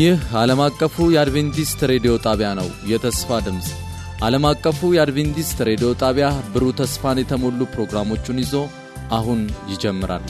ይህ ዓለም አቀፉ የአድቬንቲስት ሬዲዮ ጣቢያ ነው። የተስፋ ድምፅ ዓለም አቀፉ የአድቬንቲስት ሬዲዮ ጣቢያ ብሩህ ተስፋን የተሞሉ ፕሮግራሞቹን ይዞ አሁን ይጀምራል።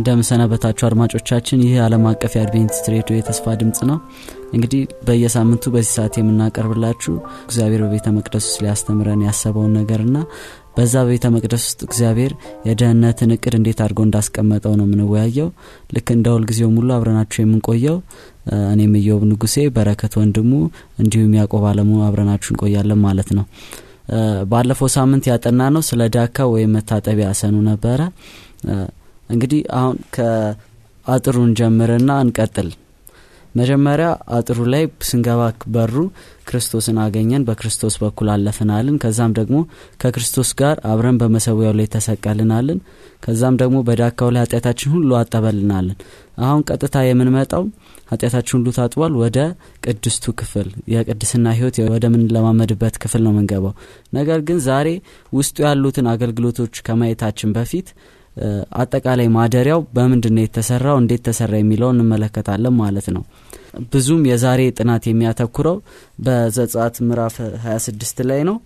እንደምሰናበታችሁ አድማጮቻችን ይህ ዓለም አቀፍ የአድቬንቲስት ሬዲዮ የተስፋ ድምፅ ነው እንግዲህ በየሳምንቱ በዚህ ሰዓት የምናቀርብላችሁ እግዚአብሔር በቤተ መቅደስ ውስጥ ሊያስተምረን ያሰበውን ና በዛ በቤተ መቅደስ ውስጥ እግዚአብሔር የደህንነትን እቅድ እንዴት አድርጎ እንዳስቀመጠው ነው የምንወያየው ልክ እንደ ሁልጊዜው ሙሉ አብረናችሁ የምንቆየው እኔም እየውብ ንጉሴ በረከት ወንድሙ እንዲሁም ያቆብ አለሙ አብረናችሁ እንቆያለን ማለት ነው ባለፈው ሳምንት ያጠና ነው ስለ ዳካ ወይም መታጠቢያ ሰኑ ነበረ እንግዲህ አሁን ከአጥሩን ጀምርና እንቀጥል። መጀመሪያ አጥሩ ላይ ስንገባ በሩ ክርስቶስን አገኘን፣ በክርስቶስ በኩል አለፍናልን። ከዛም ደግሞ ከክርስቶስ ጋር አብረን በመሰዊያው ላይ ተሰቀልናልን። ከዛም ደግሞ በዳካው ላይ ኃጢአታችን ሁሉ አጠበልናልን። አሁን ቀጥታ የምንመጣው ኃጢአታችን ሁሉ ታጥቧል፣ ወደ ቅድስቱ ክፍል የቅድስና ህይወት ወደምንለማመድበት ክፍል ነው የምንገባው። ነገር ግን ዛሬ ውስጡ ያሉትን አገልግሎቶች ከማየታችን በፊት አጠቃላይ ማደሪያው በምንድን ነው የተሰራው፣ እንዴት ተሰራ የሚለው እንመለከታለን ማለት ነው። ብዙም የዛሬ ጥናት የሚያተኩረው በዘጻት ምዕራፍ 26 ላይ ነው።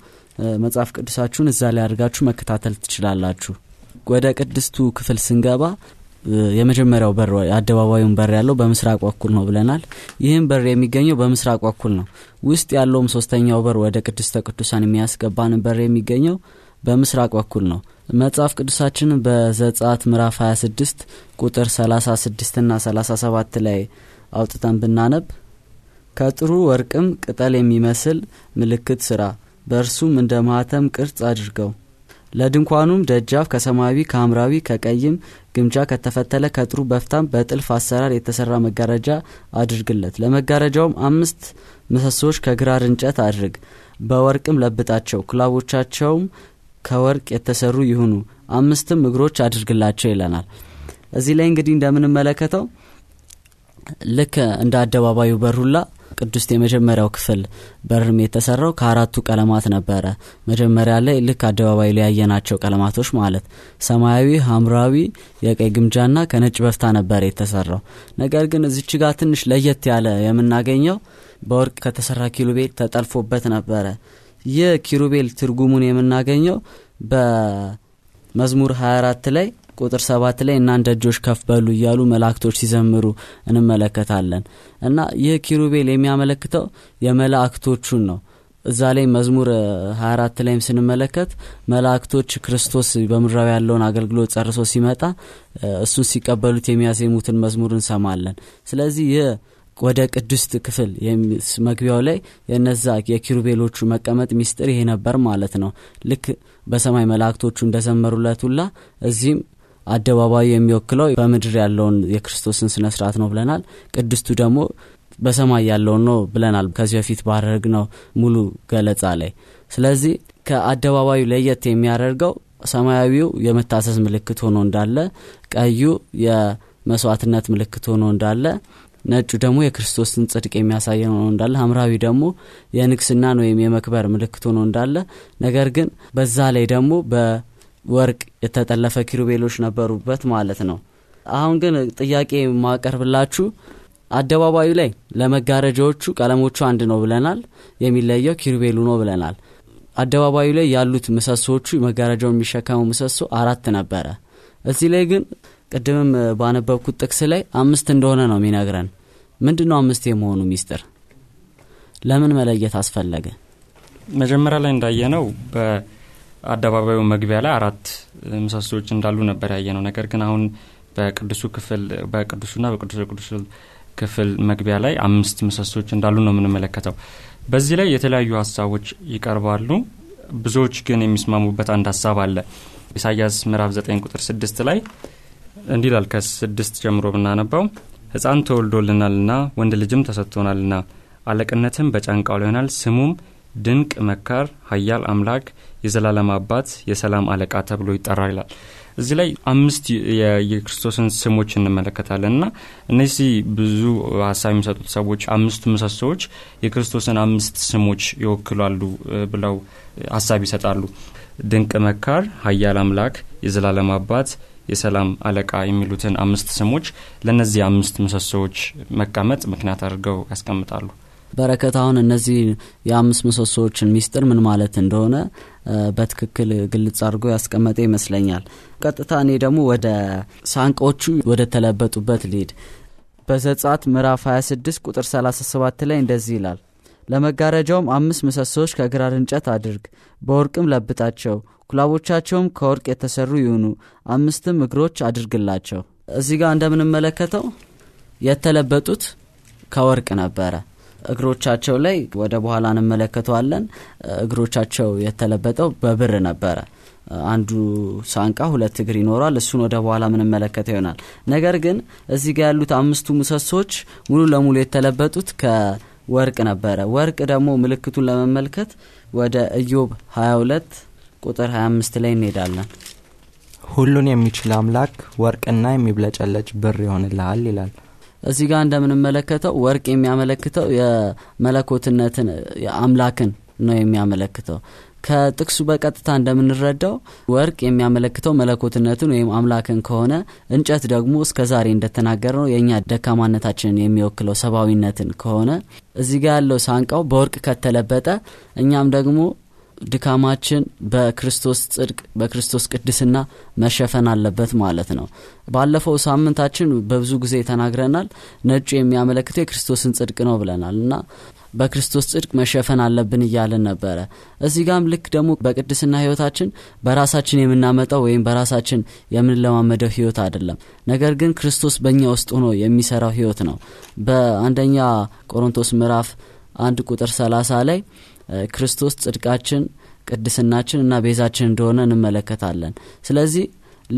መጽሐፍ ቅዱሳችሁን እዛ ላይ አድርጋችሁ መከታተል ትችላላችሁ። ወደ ቅድስቱ ክፍል ስንገባ የመጀመሪያው በር አደባባዩን በር ያለው በምስራቅ በኩል ነው ብለናል። ይህም በር የሚገኘው በምስራቅ በኩል ነው። ውስጥ ያለውም ሶስተኛው በር ወደ ቅድስተ ቅዱሳን የሚያስገባን በር የሚገኘው በምስራቅ በኩል ነው። መጽሐፍ ቅዱሳችን በዘጻት ምዕራፍ 26 ቁጥር 36 ና 37 ላይ አውጥተን ብናነብ ከጥሩ ወርቅም ቅጠል የሚመስል ምልክት ስራ በእርሱም እንደ ማተም ቅርጽ አድርገው ለድንኳኑም ደጃፍ ከሰማያዊ ከሐምራዊ ከቀይም ግምጃ ከተፈተለ ከጥሩ በፍታም በጥልፍ አሰራር የተሰራ መጋረጃ አድርግለት ለመጋረጃውም አምስት ምሰሶች ከግራር እንጨት አድርግ በወርቅም ለብጣቸው ክላቦቻቸውም ከወርቅ የተሰሩ ይሁኑ አምስትም እግሮች አድርግላቸው ይለናል እዚህ ላይ እንግዲህ እንደምንመለከተው ልክ እንደ አደባባዩ በሩላ ቅዱስ የመጀመሪያው ክፍል በርም የተሰራው ከአራቱ ቀለማት ነበረ መጀመሪያ ላይ ልክ አደባባይ ሊያየ ናቸው ቀለማቶች ማለት ሰማያዊ ሀምራዊ የቀይ ግምጃና ከነጭ በፍታ ነበር የተሰራው ነገር ግን እዚች ትንሽ ለየት ያለ የምናገኘው በወርቅ ከተሰራ ኪሎቤት ተጠልፎበት ነበረ የኪሩቤል ትርጉሙን የምናገኘው በመዝሙር 24 ላይ ቁጥር 7 ላይ እናን እጆች ከፍ በሉ እያሉ መላእክቶች ሲዘምሩ እንመለከታለን እና ይህ ኪሩቤል የሚያመለክተው የመላእክቶቹን ነው እዛ ላይ መዝሙር 24 ላይም ስንመለከት መላእክቶች ክርስቶስ በምድራዊ ያለውን አገልግሎት ጨርሶ ሲመጣ እሱን ሲቀበሉት የሚያዜሙትን መዝሙር እንሰማለን ስለዚህ ይህ ወደ ቅድስት ክፍል መግቢያው ላይ የነዛ የኪሩቤሎቹ መቀመጥ ሚስጥር ይሄ ነበር ማለት ነው ልክ በሰማይ መላእክቶቹ እንደዘመሩለት ሁላ እዚህም አደባባዩ የሚወክለው በምድር ያለውን የክርስቶስን ስነ ስርዓት ነው ብለናል ቅድስቱ ደግሞ በሰማይ ያለውን ነው ብለናል ከዚህ በፊት ባደረግ ነው ሙሉ ገለጻ ላይ ስለዚህ ከአደባባዩ ለየት የሚያደርገው ሰማያዊው የመታሰስ ምልክት ሆኖ እንዳለ ቀዩ የመስዋዕትነት ምልክት ሆኖ እንዳለ ነጩ ደግሞ የክርስቶስን ጽድቅ የሚያሳየ ነው እንዳለ ሀምራዊ ደግሞ የንግስናን ወይም የመክበር ምልክቱ ነው እንዳለ ነገር ግን በዛ ላይ ደግሞ በወርቅ የተጠለፈ ኪሩቤሎች ነበሩበት ማለት ነው። አሁን ግን ጥያቄ ማቀርብላችሁ አደባባዩ ላይ ለመጋረጃዎቹ ቀለሞቹ አንድ ነው ብለናል። የሚለየው ኪሩቤሉ ነው ብለናል። አደባባዩ ላይ ያሉት ምሰሶዎቹ መጋረጃውን የሚሸከመው ምሰሶ አራት ነበረ። እዚህ ላይ ግን ቅድምም ባነበብኩት ጥቅስ ላይ አምስት እንደሆነ ነው የሚነግረን። ምንድ ነው አምስት የመሆኑ ሚስጥር? ለምን መለየት አስፈለገ? መጀመሪያ ላይ እንዳየ ነው በአደባባዩ መግቢያ ላይ አራት ምሰሶዎች እንዳሉ ነበር ያየ ነው። ነገር ግን አሁን በቅዱሱ ክፍል በቅዱሱና በቅዱስ ቅዱስ ክፍል መግቢያ ላይ አምስት ምሰሶች እንዳሉ ነው የምንመለከተው። በዚህ ላይ የተለያዩ ሀሳቦች ይቀርባሉ። ብዙዎች ግን የሚስማሙበት አንድ ሀሳብ አለ። ኢሳያስ ምዕራፍ 9 ቁጥር 6 ላይ እንዲህ ይላል ከስድስት ጀምሮ ብናነባው ሕፃን ተወልዶልናልና ወንድ ልጅም ተሰጥቶናልና አለቅነትም በጫንቃው ላይ ይሆናል ስሙም ድንቅ መካር ሀያል አምላክ የዘላለም አባት የሰላም አለቃ ተብሎ ይጠራል ይላል እዚህ ላይ አምስት የክርስቶስን ስሞች እንመለከታለን ና እነዚህ ብዙ ሀሳብ የሚሰጡት ሰዎች አምስቱ ምሰሶዎች የክርስቶስን አምስት ስሞች ይወክላሉ ብለው ሀሳብ ይሰጣሉ ድንቅ መካር ሀያል አምላክ የዘላለም አባት የሰላም አለቃ የሚሉትን አምስት ስሞች ለእነዚህ አምስት ምሰሶዎች መቀመጥ ምክንያት አድርገው ያስቀምጣሉ። በረከት አሁን እነዚህ የአምስት ምሰሶዎችን ሚስጥር ምን ማለት እንደሆነ በትክክል ግልጽ አድርጎ ያስቀመጠ ይመስለኛል። ቀጥታ እኔ ደግሞ ወደ ሳንቆቹ ወደ ተለበጡበት ሊድ በዘጻት ምዕራፍ 26 ቁጥር 37 ላይ እንደዚህ ይላል፣ ለመጋረጃውም አምስት ምሰሶዎች ከግራር እንጨት አድርግ፣ በወርቅም ለብጣቸው ኩላቦቻቸውም ከወርቅ የተሰሩ ይሁኑ አምስትም እግሮች አድርግላቸው እዚህ ጋር እንደምንመለከተው የተለበጡት ከወርቅ ነበረ እግሮቻቸው ላይ ወደ በኋላ እንመለከተዋለን እግሮቻቸው የተለበጠው በብር ነበረ አንዱ ሳንቃ ሁለት እግር ይኖራል እሱን ወደ በኋላ ምንመለከተው ይሆናል ነገር ግን እዚህ ጋር ያሉት አምስቱ ምሰሶች ሙሉ ለሙሉ የተለበጡት ከወርቅ ነበረ ወርቅ ደግሞ ምልክቱን ለመመልከት ወደ ኢዮብ 22 ቁጥር 25 ላይ እንሄዳለን ሁሉን የሚችል አምላክ ወርቅና የሚብለጨለጭ ብር ይሆንልሃል ይላል እዚህ ጋር እንደምንመለከተው ወርቅ የሚያመለክተው የመለኮትነትን አምላክን ነው የሚያመለክተው ከጥቅሱ በቀጥታ እንደምንረዳው ወርቅ የሚያመለክተው መለኮትነትን ወይም አምላክን ከሆነ እንጨት ደግሞ እስከ ዛሬ እንደተናገር ነው የእኛ ደካማነታችንን የሚወክለው ሰብአዊነትን ከሆነ እዚህ ጋር ያለው ሳንቃው በወርቅ ከተለበጠ እኛም ደግሞ ድካማችን በክርስቶስ ጽድቅ በክርስቶስ ቅድስና መሸፈን አለበት ማለት ነው ባለፈው ሳምንታችን በብዙ ጊዜ ተናግረናል ነጩ የሚያመለክተው የክርስቶስን ጽድቅ ነው ብለናል እና በክርስቶስ ጽድቅ መሸፈን አለብን እያለን ነበረ እዚህ ጋም ልክ ደግሞ በቅድስና ህይወታችን በራሳችን የምናመጣው ወይም በራሳችን የምንለማመደው ህይወት አይደለም ነገር ግን ክርስቶስ በእኛ ውስጥ ሆኖ የሚሰራው ህይወት ነው በአንደኛ ቆሮንቶስ ምዕራፍ አንድ ቁጥር 30 ላይ ክርስቶስ ጽድቃችን፣ ቅድስናችን እና ቤዛችን እንደሆነ እንመለከታለን። ስለዚህ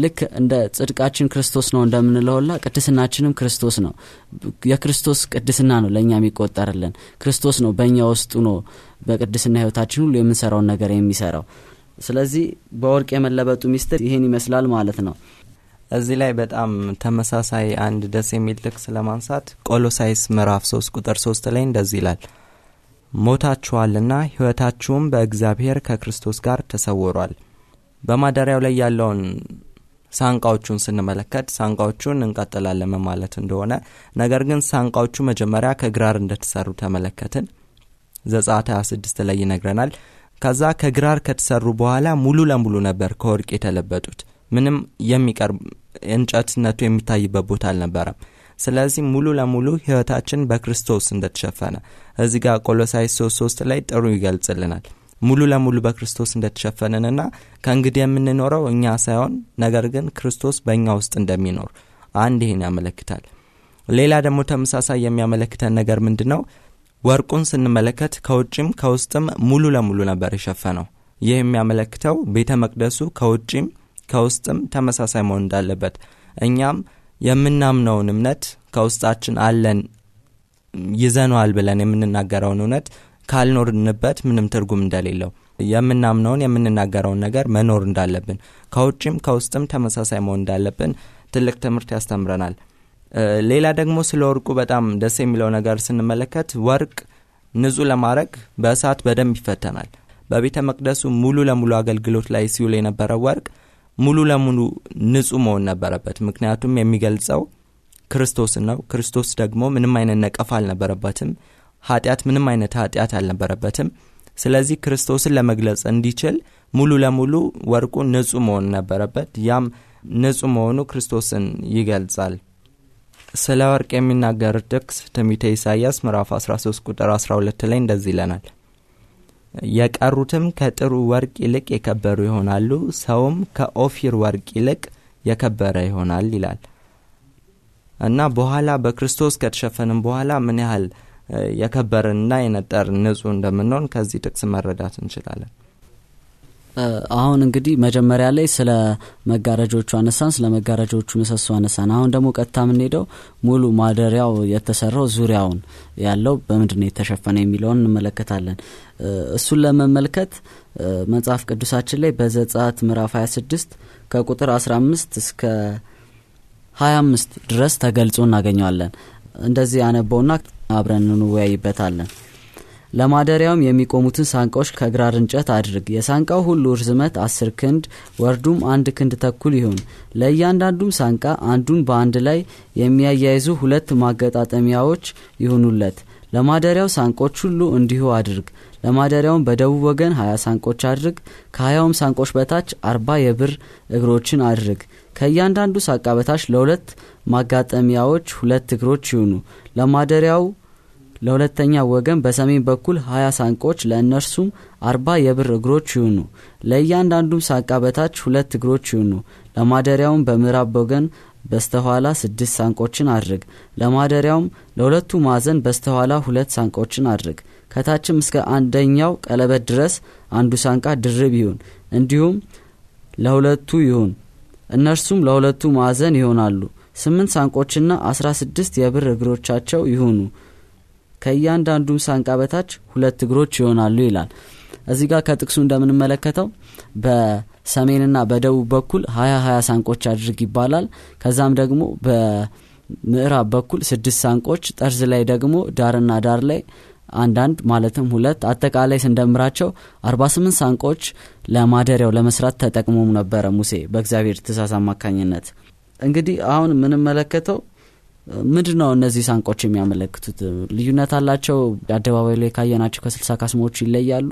ልክ እንደ ጽድቃችን ክርስቶስ ነው እንደምንለውላ ቅድስናችንም ክርስቶስ ነው። የክርስቶስ ቅድስና ነው ለእኛ የሚቆጠርልን። ክርስቶስ ነው በእኛ ውስጡ ነው በቅድስና ህይወታችን ሁሉ የምንሰራውን ነገር የሚሰራው። ስለዚህ በወርቅ የመለበጡ ሚስጥር ይህን ይመስላል ማለት ነው። እዚህ ላይ በጣም ተመሳሳይ አንድ ደስ የሚል ጥቅስ ለማንሳት ቆሎሳይስ ምዕራፍ 3 ቁጥር 3 ላይ እንደዚህ ይላል ሞታችኋልና ሕይወታችሁም በእግዚአብሔር ከክርስቶስ ጋር ተሰውሯል። በማደሪያው ላይ ያለውን ሳንቃዎቹን ስንመለከት ሳንቃዎቹን እንቀጥላለን ማለት እንደሆነ፣ ነገር ግን ሳንቃዎቹ መጀመሪያ ከግራር እንደተሰሩ ተመለከትን። ዘጸአት 26 ላይ ይነግረናል። ከዛ ከግራር ከተሰሩ በኋላ ሙሉ ለሙሉ ነበር ከወርቅ የተለበጡት። ምንም የሚቀርብ እንጨትነቱ የሚታይበት ቦታ አልነበረም። ስለዚህ ሙሉ ለሙሉ ህይወታችን በክርስቶስ እንደተሸፈነ እዚህ ጋር ቆሎሳይ 3 ላይ ጥሩ ይገልጽልናል ሙሉ ለሙሉ በክርስቶስ እንደተሸፈንንና ከእንግዲህ የምንኖረው እኛ ሳይሆን ነገር ግን ክርስቶስ በእኛ ውስጥ እንደሚኖር አንድ ይህን ያመለክታል ሌላ ደግሞ ተመሳሳይ የሚያመለክተን ነገር ምንድ ነው ወርቁን ስንመለከት ከውጭም ከውስጥም ሙሉ ለሙሉ ነበር የሸፈነው ይህ የሚያመለክተው ቤተ መቅደሱ ከውጭም ከውስጥም ተመሳሳይ መሆን እንዳለበት እኛም የምናምነውን እምነት ከውስጣችን አለን ይዘኗል ብለን የምንናገረውን እውነት ካልኖርንበት ምንም ትርጉም እንደሌለው የምናምነውን የምንናገረውን ነገር መኖር እንዳለብን ከውጭም ከውስጥም ተመሳሳይ መሆን እንዳለብን ትልቅ ትምህርት ያስተምረናል ሌላ ደግሞ ስለ ወርቁ በጣም ደስ የሚለው ነገር ስንመለከት ወርቅ ንጹ ለማድረግ በእሳት በደንብ ይፈተናል በቤተ መቅደሱ ሙሉ ለሙሉ አገልግሎት ላይ ሲውል የነበረው ወርቅ ሙሉ ለሙሉ ንጹህ መሆን ነበረበት ምክንያቱም የሚገልጸው ክርስቶስ ነው ክርስቶስ ደግሞ ምንም አይነት ነቀፋ አልነበረበትም ኃጢአት ምንም አይነት ኃጢአት አልነበረበትም ስለዚህ ክርስቶስን ለመግለጽ እንዲችል ሙሉ ለሙሉ ወርቁ ንጹህ መሆን ነበረበት ያም ንጹህ መሆኑ ክርስቶስን ይገልጻል ስለ ወርቅ የሚናገር ጥቅስ ትንቢተ ኢሳይያስ ምዕራፍ 13 ቁጥር 12 ላይ እንደዚህ ይለናል የቀሩትም ከጥሩ ወርቅ ይልቅ የከበሩ ይሆናሉ፣ ሰውም ከኦፊር ወርቅ ይልቅ የከበረ ይሆናል ይላል እና በኋላ በክርስቶስ ከተሸፈንም በኋላ ምን ያህል የከበርንና የነጠርን ንጹህ እንደምንሆን ከዚህ ጥቅስ መረዳት እንችላለን። አሁን እንግዲህ መጀመሪያ ላይ ስለ መጋረጃዎቹ አነሳን ስለ መጋረጃዎቹ ምሰሶ አነሳን አሁን ደግሞ ቀጥታ የምንሄደው ሙሉ ማደሪያው የተሰራው ዙሪያውን ያለው በምንድነው ነው የተሸፈነ የሚለውን እንመለከታለን እሱን ለመመልከት መጽሐፍ ቅዱሳችን ላይ በዘጻት ምዕራፍ 26 ከቁጥር 15 እስከ 25 ድረስ ተገልጾ እናገኘዋለን እንደዚህ ያነበውና አብረን እንወያይበታለን ለማደሪያውም የሚቆሙትን ሳንቃዎች ከግራር እንጨት አድርግ። የሳንቃው ሁሉ ርዝመት አስር ክንድ ወርዱም አንድ ክንድ ተኩል ይሁን። ለእያንዳንዱም ሳንቃ አንዱን በአንድ ላይ የሚያያይዙ ሁለት ማገጣጠሚያዎች ይሁኑለት። ለማደሪያው ሳንቆች ሁሉ እንዲሁ አድርግ። ለማደሪያውም በደቡብ ወገን ሀያ ሳንቆች አድርግ። ከሀያውም ሳንቆች በታች አርባ የብር እግሮችን አድርግ። ከእያንዳንዱ ሳንቃ በታች ለሁለት ማጋጠሚያዎች ሁለት እግሮች ይሁኑ። ለማደሪያው ለሁለተኛ ወገን በሰሜን በኩል 20 ሳንቆች ለእነርሱም አርባ የብር እግሮች ይሁኑ ለእያንዳንዱም ሳንቃ በታች ሁለት እግሮች ይሁኑ ለማደሪያውም በምዕራብ ወገን በስተኋላ ስድስት ሳንቆችን አድርግ ለማደሪያውም ለሁለቱ ማዕዘን በስተኋላ ሁለት ሳንቆችን አድርግ ከታችም እስከ አንደኛው ቀለበት ድረስ አንዱ ሳንቃ ድርብ ይሁን እንዲሁም ለሁለቱ ይሁን እነርሱም ለሁለቱ ማዕዘን ይሆናሉ ስምንት ሳንቆችና አስራ ስድስት የብር እግሮቻቸው ይሁኑ ከእያንዳንዱም ሳንቃ በታች ሁለት እግሮች ይሆናሉ ይላል እዚህ ጋር ከጥቅሱ እንደምንመለከተው በሰሜንና በደቡብ በኩል ሀያ ሀያ ሳንቆች አድርግ ይባላል ከዛም ደግሞ በምዕራብ በኩል ስድስት ሳንቆች ጠርዝ ላይ ደግሞ ዳርና ዳር ላይ አንዳንድ ማለትም ሁለት አጠቃላይ ስንደምራቸው 48 ሳንቆች ለማደሪያው ለመስራት ተጠቅሞም ነበረ ሙሴ በእግዚአብሔር ትእዛዝ አማካኝነት እንግዲህ አሁን የምንመለከተው ምንድን ነው እነዚህ ሳንቆች የሚያመለክቱት? ልዩነት አላቸው? አደባባይ ላይ ካየናቸው ከስልሳ ካስሞዎች ይለያሉ።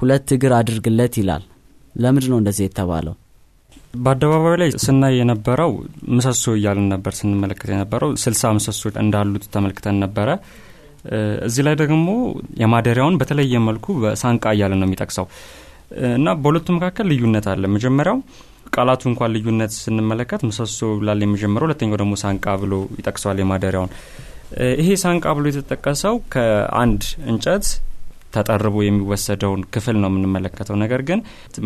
ሁለት እግር አድርግለት ይላል። ለምንድን ነው እንደዚህ የተባለው? በአደባባዩ ላይ ስናይ የነበረው ምሰሶ እያልን ነበር ስንመለከት የነበረው ስልሳ ምሰሶ እንዳሉት ተመልክተን ነበረ። እዚህ ላይ ደግሞ የማደሪያውን በተለየ መልኩ በሳንቃ እያልን ነው የሚጠቅሰው እና በሁለቱ መካከል ልዩነት አለ። መጀመሪያው ቃላቱ እንኳን ልዩነት ስንመለከት ምሰሶ ብላል የሚጀምረው፣ ሁለተኛው ደግሞ ሳንቃ ብሎ ይጠቅሰዋል የማደሪያውን። ይሄ ሳንቃ ብሎ የተጠቀሰው ከአንድ እንጨት ተጠርቦ የሚወሰደውን ክፍል ነው የምንመለከተው። ነገር ግን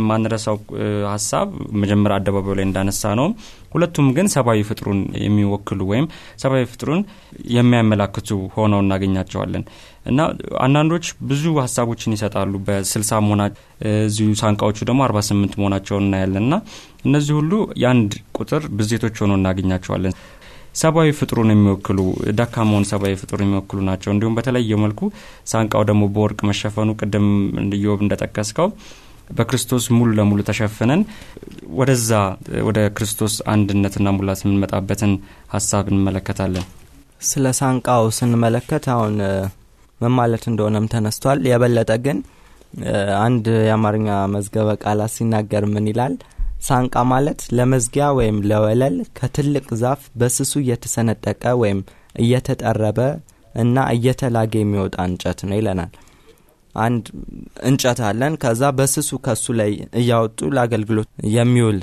ማንረሳው ሀሳብ መጀመሪያ አደባባዩ ላይ እንዳነሳ ነው። ሁለቱም ግን ሰብአዊ ፍጥሩን የሚወክሉ ወይም ሰብአዊ ፍጥሩን የሚያመላክቱ ሆነው እናገኛቸዋለን። እና አንዳንዶች ብዙ ሀሳቦችን ይሰጣሉ። በስልሳ መሆና እዚሁ ሳንቃዎቹ ደግሞ አርባ ስምንት መሆናቸውን እናያለን። እና እነዚህ ሁሉ የአንድ ቁጥር ብዜቶች ሆኖ እናገኛቸዋለን። ሰብአዊ ፍጥሩን የሚወክሉ ደካማውን ሰብአዊ ፍጡሩን የሚወክሉ ናቸው። እንዲሁም በተለየ መልኩ ሳንቃው ደግሞ በወርቅ መሸፈኑ ቅድም ኢዮብ እንደጠቀስከው በክርስቶስ ሙሉ ለሙሉ ተሸፍነን ወደዛ ወደ ክርስቶስ አንድነትና ሙላት የምንመጣበትን ሀሳብ እንመለከታለን። ስለ ሳንቃው ስንመለከት አሁን ምን ማለት እንደሆነም ተነስቷል። የበለጠ ግን አንድ የአማርኛ መዝገበ ቃላት ሲናገር ምን ይላል? ሳንቃ ማለት ለመዝጊያ ወይም ለወለል ከትልቅ ዛፍ በስሱ እየተሰነጠቀ ወይም እየተጠረበ እና እየተላገ የሚወጣ እንጨት ነው ይለናል። አንድ እንጨት አለን። ከዛ በስሱ ከሱ ላይ እያወጡ ለአገልግሎት የሚውል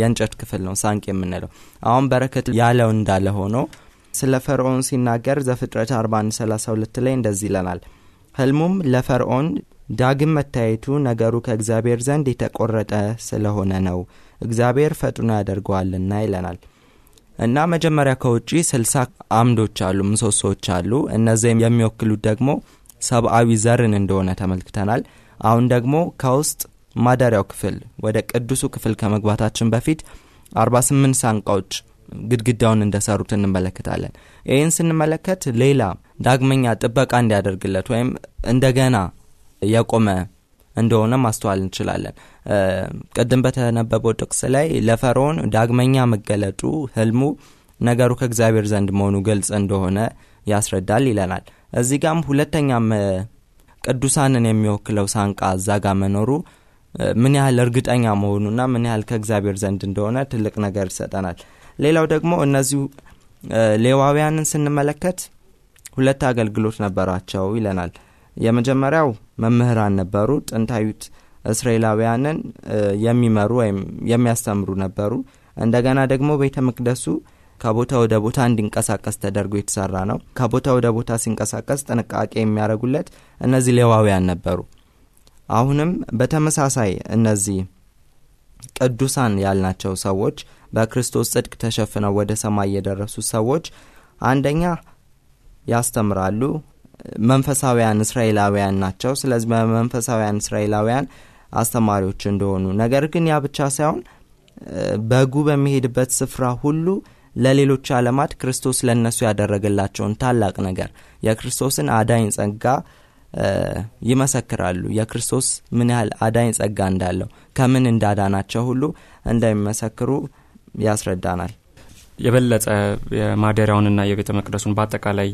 የእንጨት ክፍል ነው ሳንቅ የምንለው። አሁን በረከት ያለው እንዳለ ሆኖ ስለ ፈርዖን ሲናገር ዘፍጥረት 4132 ላይ እንደዚህ ይለናል ህልሙም ለፈርዖን ዳግም መታየቱ ነገሩ ከእግዚአብሔር ዘንድ የተቆረጠ ስለሆነ ነው እግዚአብሔር ፈጥኖ ያደርገዋልና ይለናል እና መጀመሪያ ከውጪ 60 አምዶች አሉ ምሶሶዎች አሉ እነዚህም የሚወክሉት ደግሞ ሰብአዊ ዘርን እንደሆነ ተመልክተናል አሁን ደግሞ ከውስጥ ማደሪያው ክፍል ወደ ቅዱሱ ክፍል ከመግባታችን በፊት 48 ሳንቃዎች ግድግዳውን እንደሰሩት እንመለከታለን። ይህን ስንመለከት ሌላ ዳግመኛ ጥበቃ እንዲያደርግለት ወይም እንደገና የቆመ እንደሆነ ማስተዋል እንችላለን። ቅድም በተነበበው ጥቅስ ላይ ለፈርዖን ዳግመኛ መገለጡ ህልሙ ነገሩ ከእግዚአብሔር ዘንድ መሆኑ ግልጽ እንደሆነ ያስረዳል ይለናል። እዚህ ጋም ሁለተኛም ቅዱሳንን የሚወክለው ሳንቃ እዛ ጋር መኖሩ ምን ያህል እርግጠኛ መሆኑና ምን ያህል ከእግዚአብሔር ዘንድ እንደሆነ ትልቅ ነገር ይሰጠናል። ሌላው ደግሞ እነዚሁ ሌዋውያንን ስንመለከት ሁለት አገልግሎት ነበራቸው ይለናል። የመጀመሪያው መምህራን ነበሩ። ጥንታዊት እስራኤላውያንን የሚመሩ ወይም የሚያስተምሩ ነበሩ። እንደገና ደግሞ ቤተ መቅደሱ ከቦታ ወደ ቦታ እንዲንቀሳቀስ ተደርጎ የተሰራ ነው። ከቦታ ወደ ቦታ ሲንቀሳቀስ ጥንቃቄ የሚያደርጉለት እነዚህ ሌዋውያን ነበሩ። አሁንም በተመሳሳይ እነዚህ ቅዱሳን ያልናቸው ሰዎች በክርስቶስ ጽድቅ ተሸፍነው ወደ ሰማይ የደረሱ ሰዎች አንደኛ ያስተምራሉ መንፈሳዊያን እስራኤላውያን ናቸው ስለዚህ በመንፈሳውያን እስራኤላውያን አስተማሪዎች እንደሆኑ ነገር ግን ያ ብቻ ሳይሆን በጉ በሚሄድበት ስፍራ ሁሉ ለሌሎች አለማት ክርስቶስ ለእነሱ ያደረገላቸውን ታላቅ ነገር የክርስቶስን አዳኝ ጸጋ ይመሰክራሉ። የክርስቶስ ምን ያህል አዳኝ ጸጋ እንዳለው ከምን እንዳዳናቸው ሁሉ እንደሚመሰክሩ ያስረዳናል። የበለጠ የማደሪያውንና የቤተ መቅደሱን በአጠቃላይ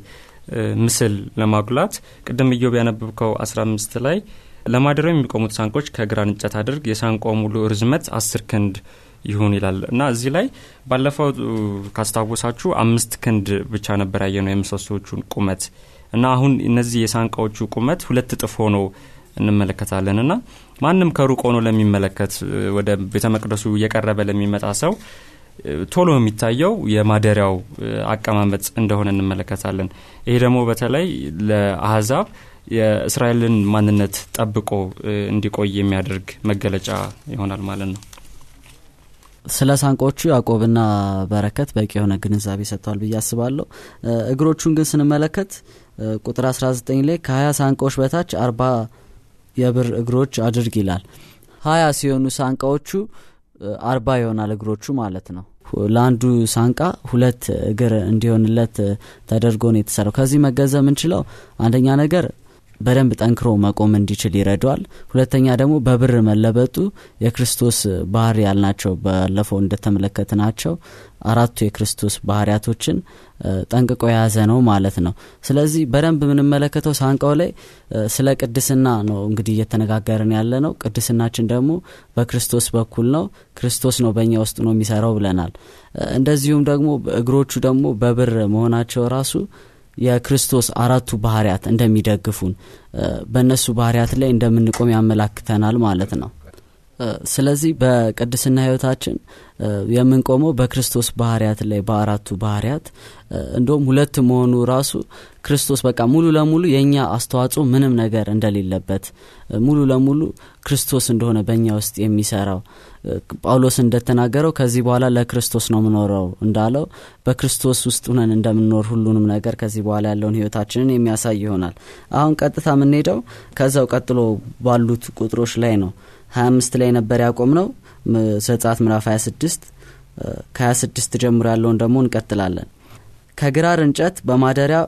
ምስል ለማጉላት ቅድም ኢዮብ ያነበብከው 15 ላይ ለማደሪያው የሚቆሙት ሳንቆች ከግራን እንጨት አድርግ፣ የሳንቆ ሙሉ ርዝመት አስር ክንድ ይሁን ይላል እና እዚህ ላይ ባለፈው ካስታወሳችሁ አምስት ክንድ ብቻ ነበር ያየ ነው የምሰሶቹን ቁመት እና አሁን እነዚህ የሳንቃዎቹ ቁመት ሁለት እጥፍ ሆኖ እንመለከታለን እና ማንም ከሩቅ ሆኖ ለሚመለከት ወደ ቤተ መቅደሱ እየቀረበ ለሚመጣ ሰው ቶሎ የሚታየው የማደሪያው አቀማመጥ እንደሆነ እንመለከታለን። ይሄ ደግሞ በተለይ ለአህዛብ የእስራኤልን ማንነት ጠብቆ እንዲቆይ የሚያደርግ መገለጫ ይሆናል ማለት ነው። ስለ ሳንቆቹ ያዕቆብና በረከት በቂ የሆነ ግንዛቤ ሰጥተዋል ብዬ አስባለሁ። እግሮቹን ግን ስንመለከት ቁጥር 19 ላይ ከ20 ሳንቃዎች በታች 40 የብር እግሮች አድርግ ይላል። 20 ሲሆኑ ሳንቃዎቹ 40 ይሆናል እግሮቹ ማለት ነው። ለአንዱ ሳንቃ ሁለት እግር እንዲሆንለት ተደርጎ ነው የተሰራው። ከዚህ መገንዘብ የምንችለው አንደኛ ነገር በደንብ ጠንክሮ መቆም እንዲችል ይረዳዋል። ሁለተኛ ደግሞ በብር መለበጡ የክርስቶስ ባህር ያልናቸው ባለፈው እንደተመለከትናቸው አራቱ የክርስቶስ ባህርያቶችን ጠንቅቆ የያዘ ነው ማለት ነው። ስለዚህ በደንብ የምንመለከተው ሳንቃው ላይ ስለ ቅድስና ነው እንግዲህ እየተነጋገርን ያለ ነው። ቅድስናችን ደግሞ በክርስቶስ በኩል ነው። ክርስቶስ ነው በእኛ ውስጥ ነው የሚሰራው ብለናል። እንደዚሁም ደግሞ እግሮቹ ደግሞ በብር መሆናቸው ራሱ የክርስቶስ አራቱ ባህርያት እንደሚደግፉን በእነሱ ባህርያት ላይ እንደምንቆም ያመላክተናል ማለት ነው ስለዚህ በቅድስና ህይወታችን የምንቆመው በክርስቶስ ባህርያት ላይ በአራቱ ባህርያት እንደውም ሁለት መሆኑ ራሱ ክርስቶስ በቃ ሙሉ ለሙሉ የእኛ አስተዋጽኦ ምንም ነገር እንደሌለበት ሙሉ ለሙሉ ክርስቶስ እንደሆነ በእኛ ውስጥ የሚሰራው ጳውሎስ እንደተናገረው ከዚህ በኋላ ለክርስቶስ ነው ምኖረው እንዳለው በክርስቶስ ውስጥ ሁነን እንደምንኖር ሁሉንም ነገር ከዚህ በኋላ ያለውን ህይወታችንን የሚያሳይ ይሆናል አሁን ቀጥታ የምንሄደው ከዛው ቀጥሎ ባሉት ቁጥሮች ላይ ነው 25 ላይ ነበር ያቆም ነው ዘጻት ምራፍ 26 ከ26 ጀምሮ ያለውን ደግሞ እንቀጥላለን ከግራር እንጨት በማደሪያ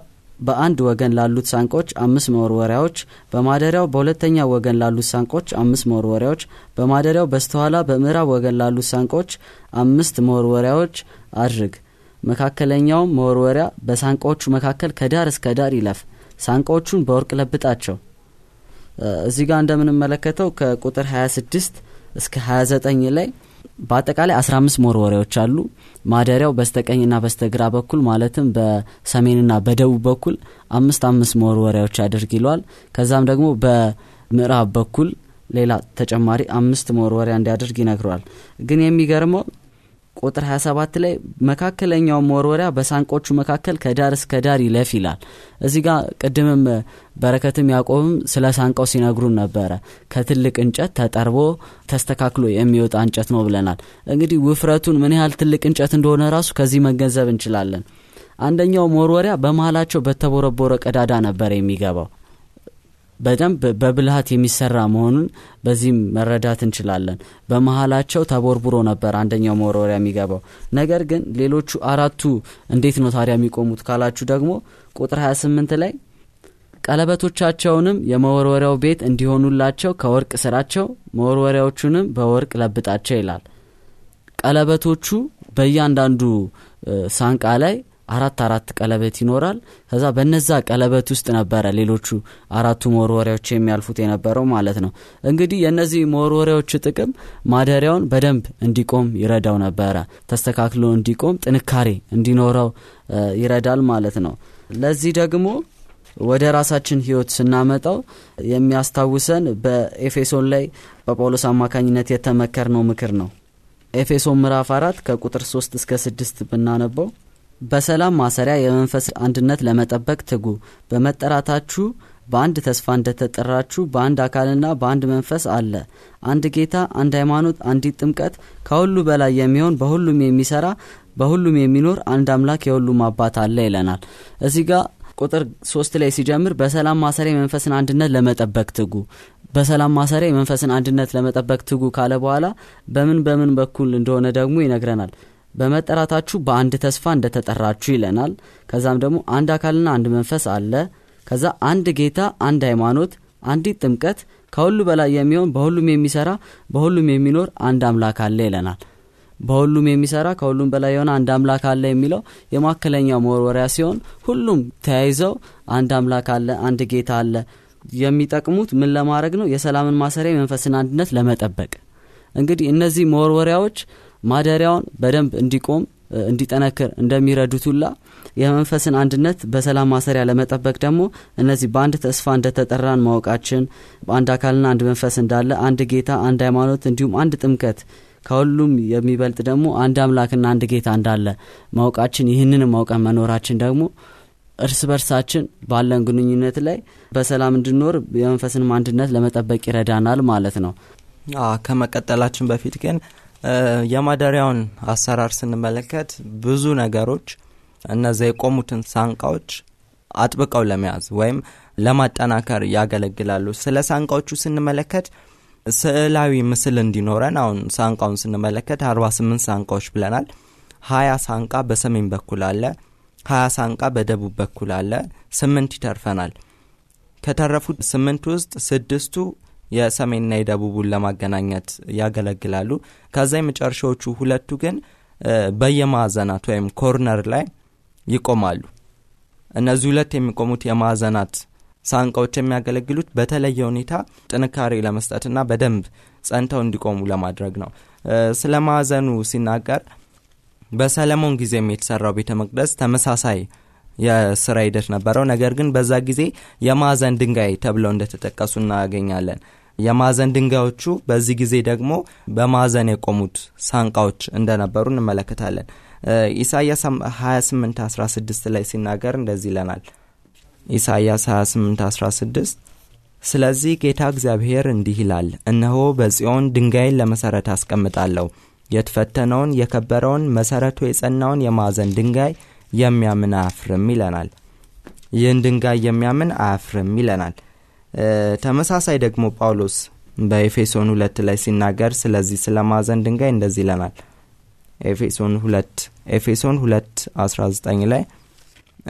በአንድ ወገን ላሉት ሳንቆች አምስት መወርወሪያዎች በማደሪያው በሁለተኛ ወገን ላሉት ሳንቆች አምስት መወርወሪያዎች በማደሪያው በስተኋላ በምዕራብ ወገን ላሉት ሳንቆች አምስት መወርወሪያዎች አድርግ። መካከለኛውም መወርወሪያ በሳንቆቹ መካከል ከዳር እስከ ዳር ይለፍ። ሳንቆቹን በወርቅ ለብጣቸው። እዚህ ጋር እንደምንመለከተው ከቁጥር 26 እስከ 29 ላይ በአጠቃላይ 15 መወርወሪያዎች አሉ። ማደሪያው በስተቀኝና በስተግራ በኩል ማለትም በሰሜንና በደቡብ በኩል አምስት አምስት መወርወሪያዎች ያደርግ ይለዋል። ከዛም ደግሞ በምዕራብ በኩል ሌላ ተጨማሪ አምስት መወርወሪያ እንዲያደርግ ይነግረዋል። ግን የሚገርመው ቁጥር 27 ላይ መካከለኛው መወርወሪያ በሳንቆቹ መካከል ከዳር እስከ ዳር ይለፍ ይላል እዚ ጋ ቅድምም በረከትም ያዕቆብም ስለ ሳንቀው ሲነግሩን ነበረ ከትልቅ እንጨት ተጠርቦ ተስተካክሎ የሚወጣ እንጨት ነው ብለናል እንግዲህ ውፍረቱን ምን ያህል ትልቅ እንጨት እንደሆነ ራሱ ከዚህ መገንዘብ እንችላለን አንደኛው መወርወሪያ በመሃላቸው በተቦረቦረ ቀዳዳ ነበር የሚገባው በደንብ በብልሃት የሚሰራ መሆኑን በዚህም መረዳት እንችላለን። በመሀላቸው ተቦርቡሮ ነበር አንደኛው መወርወሪያ የሚገባው። ነገር ግን ሌሎቹ አራቱ እንዴት ነው ታዲያ የሚቆሙት ካላችሁ ደግሞ ቁጥር 28 ላይ ቀለበቶቻቸውንም የመወርወሪያው ቤት እንዲሆኑላቸው ከወርቅ ስራቸው መወርወሪያዎቹንም በወርቅ ለብጣቸው ይላል። ቀለበቶቹ በእያንዳንዱ ሳንቃ ላይ አራት አራት ቀለበት ይኖራል። ከዛ በነዛ ቀለበት ውስጥ ነበረ ሌሎቹ አራቱ መወርወሪያዎች የሚያልፉት የነበረው ማለት ነው። እንግዲህ የእነዚህ መወርወሪያዎች ጥቅም ማደሪያውን በደንብ እንዲቆም ይረዳው ነበረ። ተስተካክሎ እንዲቆም ጥንካሬ እንዲኖረው ይረዳል ማለት ነው። ለዚህ ደግሞ ወደ ራሳችን ህይወት ስናመጣው የሚያስታውሰን በኤፌሶን ላይ በጳውሎስ አማካኝነት ነው ምክር ነው። ኤፌሶን ምዕራፍ አራት ከቁጥር ሶስት እስከ ስድስት ብናነበው በሰላም ማሰሪያ የመንፈስ አንድነት ለመጠበቅ ትጉ። በመጠራታችሁ በአንድ ተስፋ እንደተጠራችሁ በአንድ አካልና በአንድ መንፈስ አለ፣ አንድ ጌታ፣ አንድ ሃይማኖት፣ አንዲት ጥምቀት፣ ከሁሉ በላይ የሚሆን በሁሉም የሚሰራ በሁሉም የሚኖር አንድ አምላክ የሁሉም አባት አለ ይለናል። እዚህ ጋር ቁጥር ሶስት ላይ ሲጀምር በሰላም ማሰሪያ የመንፈስን አንድነት ለመጠበቅ ትጉ በሰላም ማሰሪያ የመንፈስን አንድነት ለመጠበቅ ትጉ ካለ በኋላ በምን በምን በኩል እንደሆነ ደግሞ ይነግረናል። በመጠራታችሁ በአንድ ተስፋ እንደተጠራችሁ ይለናል። ከዛም ደግሞ አንድ አካልና አንድ መንፈስ አለ። ከዛ አንድ ጌታ፣ አንድ ሃይማኖት፣ አንዲት ጥምቀት፣ ከሁሉ በላይ የሚሆን በሁሉም የሚሰራ በሁሉም የሚኖር አንድ አምላክ አለ ይለናል። በሁሉም የሚሰራ ከሁሉም በላይ የሆነ አንድ አምላክ አለ የሚለው የማዕከለኛው መወርወሪያ ሲሆን ሁሉም ተያይዘው አንድ አምላክ አለ፣ አንድ ጌታ አለ የሚጠቅሙት ምን ለማድረግ ነው? የሰላምን ማሰሪያ የመንፈስን አንድነት ለመጠበቅ። እንግዲህ እነዚህ መወርወሪያዎች ማደሪያውን በደንብ እንዲቆም እንዲጠነክር እንደሚረዱት ሁላ የመንፈስን አንድነት በሰላም ማሰሪያ ለመጠበቅ ደግሞ እነዚህ በአንድ ተስፋ እንደተጠራን ማወቃችን አንድ አካልና አንድ መንፈስ እንዳለ አንድ ጌታ አንድ ሃይማኖት እንዲሁም አንድ ጥምቀት ከሁሉም የሚበልጥ ደግሞ አንድ አምላክና አንድ ጌታ እንዳለ ማወቃችን ይህንን ማውቀን መኖራችን ደግሞ እርስ በርሳችን ባለን ግንኙነት ላይ በሰላም እንድኖር የመንፈስንም አንድነት ለመጠበቅ ይረዳናል ማለት ነው ከመቀጠላችን በፊት ግን የማደሪያውን አሰራር ስንመለከት ብዙ ነገሮች እነዚ የቆሙትን ሳንቃዎች አጥብቀው ለመያዝ ወይም ለማጠናከር ያገለግላሉ። ስለ ሳንቃዎቹ ስንመለከት ስዕላዊ ምስል እንዲኖረን አሁን ሳንቃውን ስንመለከት 48 ሳንቃዎች ብለናል። 20 ሳንቃ በሰሜን በኩል አለ፣ 20 ሳንቃ በደቡብ በኩል አለ፣ ስምንት ይተርፈናል። ከተረፉት ስምንት ውስጥ ስድስቱ የሰሜንና የደቡቡን ለማገናኘት ያገለግላሉ። ከዛ የመጨረሻዎቹ ሁለቱ ግን በየማዕዘናት ወይም ኮርነር ላይ ይቆማሉ። እነዚህ ሁለት የሚቆሙት የማዕዘናት ሳንቃዎች የሚያገለግሉት በተለየ ሁኔታ ጥንካሬ ለመስጠትና በደንብ ጸንተው እንዲቆሙ ለማድረግ ነው። ስለ ማዕዘኑ ሲናገር በሰለሞን ጊዜም የተሰራው ቤተ መቅደስ ተመሳሳይ የስራ ሂደት ነበረው። ነገር ግን በዛ ጊዜ የማዕዘን ድንጋይ ተብለው እንደተጠቀሱ እናገኛለን። የማዘን ድንጋዮቹ በዚህ ጊዜ ደግሞ በማዕዘን የቆሙት ሳንቃዎች እንደነበሩ እንመለከታለን። ኢሳያስ 28 16 ላይ ሲናገር እንደዚህ ይለናል። ኢሳያስ 28 16 ስለዚህ ጌታ እግዚአብሔር እንዲህ ይላል፣ እነሆ በጽዮን ድንጋይን ለመሠረት አስቀምጣለሁ፣ የተፈተነውን የከበረውን መሠረቱ የጸናውን የማዕዘን ድንጋይ የሚያምን አያፍርም ይለናል ይህን ድንጋይ የሚያምን አያፍርም ይለናል ተመሳሳይ ደግሞ ጳውሎስ በኤፌሶን ሁለት ላይ ሲናገር ስለዚህ ስለ ማዘን ድንጋይ እንደዚህ ይለናል ኤፌሶን ሁለት ኤፌሶን ሁለት ዘጠኝ ላይ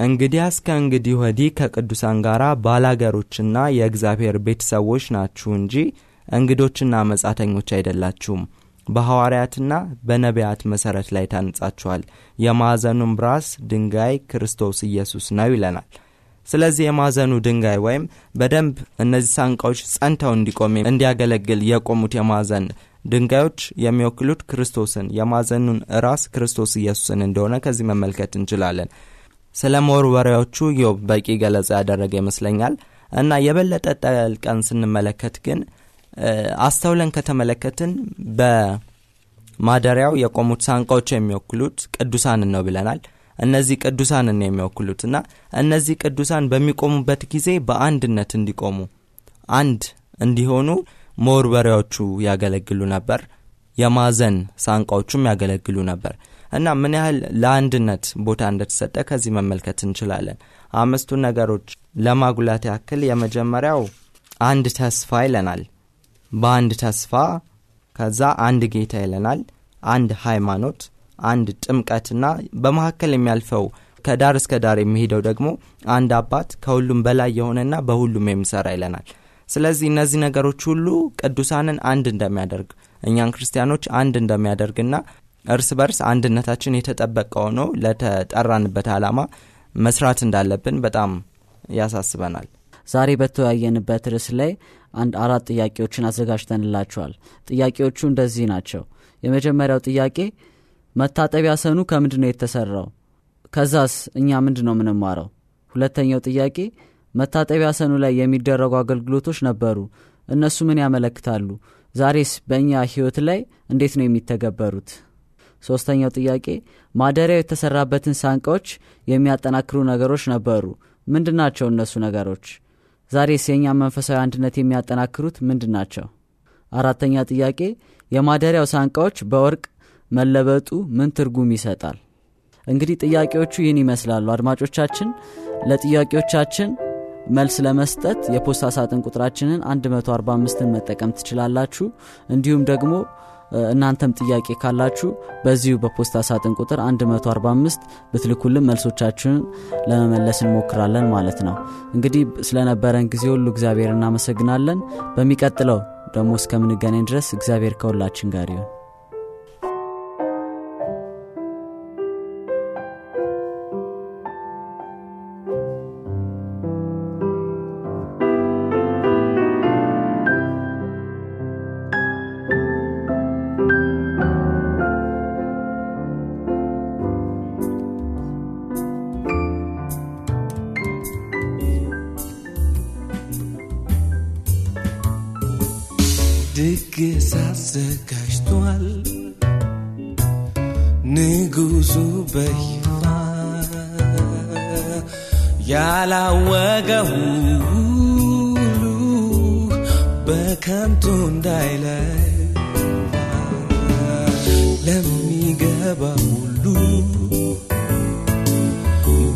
እንግዲያስ ከእንግዲህ ወዲህ ከቅዱሳን ጋር ባላገሮችና የእግዚአብሔር ቤተሰቦች ናችሁ እንጂ እንግዶችና መጻተኞች አይደላችሁም በሐዋርያትና በነቢያት መሠረት ላይ ታንጻችኋል፣ የማዕዘኑም ራስ ድንጋይ ክርስቶስ ኢየሱስ ነው ይለናል። ስለዚህ የማዕዘኑ ድንጋይ ወይም በደንብ እነዚህ ሳንቃዎች ጸንተው እንዲቆም እንዲያገለግል የቆሙት የማዕዘን ድንጋዮች የሚወክሉት ክርስቶስን የማዕዘኑን ራስ ክርስቶስ ኢየሱስን እንደሆነ ከዚህ መመልከት እንችላለን። ስለ መወርወሪያዎቹ ዮብ በቂ ገለጻ ያደረገ ይመስለኛል እና የበለጠ ጠልቀን ስንመለከት ግን አስተውለን ከተመለከትን በማደሪያው የቆሙት ሳንቃዎች የሚወክሉት ቅዱሳንን ነው ብለናል እነዚህ ቅዱሳንን ነው የሚወክሉት እና እነዚህ ቅዱሳን በሚቆሙበት ጊዜ በአንድነት እንዲቆሙ አንድ እንዲሆኑ መወርበሪያዎቹ ያገለግሉ ነበር የማዘን ሳንቃዎቹም ያገለግሉ ነበር እና ምን ያህል ለአንድነት ቦታ እንደተሰጠ ከዚህ መመልከት እንችላለን አምስቱን ነገሮች ለማጉላት ያክል የመጀመሪያው አንድ ተስፋ ይለናል በአንድ ተስፋ ከዛ አንድ ጌታ ይለናል፣ አንድ ሃይማኖት፣ አንድ ጥምቀትና በመካከል የሚያልፈው ከዳር እስከ ዳር የሚሄደው ደግሞ አንድ አባት ከሁሉም በላይ የሆነና በሁሉም የሚሰራ ይለናል። ስለዚህ እነዚህ ነገሮች ሁሉ ቅዱሳንን አንድ እንደሚያደርግ እኛን ክርስቲያኖች አንድ እንደሚያደርግና እርስ በርስ አንድነታችን የተጠበቀ ሆኖ ለተጠራንበት ዓላማ መስራት እንዳለብን በጣም ያሳስበናል። ዛሬ በተወያየንበት ርዕስ ላይ አንድ አራት ጥያቄዎችን አዘጋጅተንላቸዋል። ጥያቄዎቹ እንደዚህ ናቸው። የመጀመሪያው ጥያቄ መታጠቢያ ሰኑ ከምንድ ነው የተሰራው? ከዛስ እኛ ምንድ ነው ምንማረው ሁለተኛው ጥያቄ መታጠቢያ ሰኑ ላይ የሚደረጉ አገልግሎቶች ነበሩ። እነሱ ምን ያመለክታሉ? ዛሬስ በእኛ ህይወት ላይ እንዴት ነው የሚተገበሩት? ሶስተኛው ጥያቄ ማደሪያው የተሰራበትን ሳንቃዎች የሚያጠናክሩ ነገሮች ነበሩ። ምንድናቸው እነሱ ነገሮች? ዛሬስ ሴኛ መንፈሳዊ አንድነት የሚያጠናክሩት ምንድን ናቸው? አራተኛ ጥያቄ የማደሪያው ሳንቃዎች በወርቅ መለበጡ ምን ትርጉም ይሰጣል? እንግዲህ ጥያቄዎቹ ይህን ይመስላሉ። አድማጮቻችን ለጥያቄዎቻችን መልስ ለመስጠት የፖስታ ሳጥን ቁጥራችንን 145ን መጠቀም ትችላላችሁ። እንዲሁም ደግሞ እናንተም ጥያቄ ካላችሁ በዚሁ በፖስታ ሳጥን ቁጥር 145 ብትልኩልን መልሶቻችን ለመመለስ እንሞክራለን ማለት ነው እንግዲህ ስለነበረን ጊዜ ሁሉ እግዚአብሔር እናመሰግናለን በሚቀጥለው ደግሞ እስከምንገናኝ ድረስ እግዚአብሔር ከሁላችን ጋር ይሁን ድግስ አዘጋጅቷል ንጉሱ በይፋ ያላወቀ ሁሉ በከንቱ እንዳይለይ ለሚገባ ሁሉ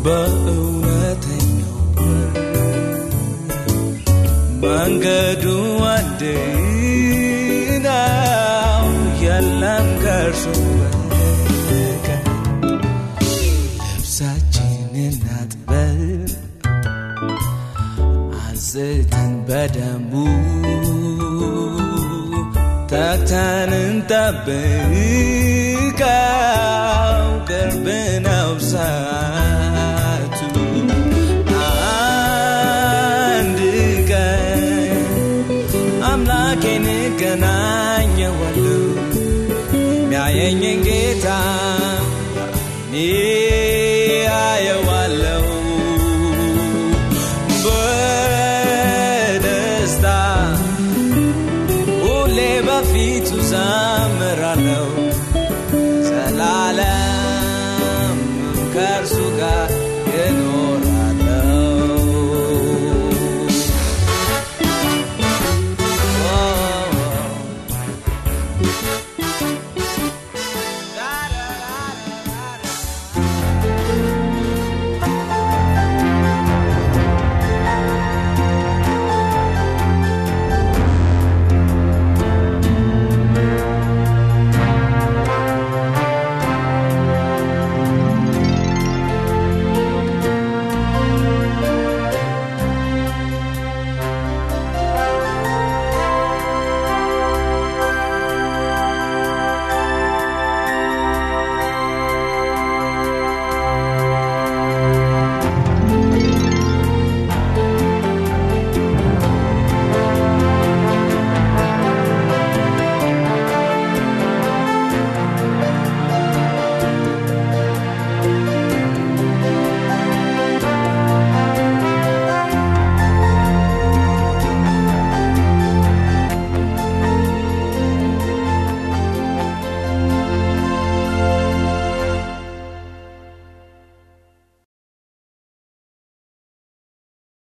በእውነተኛው መንገዱ አንዴ ልብሳችንን አጥበን አዝተን ቅርብ ነው ያየኝን ጌታ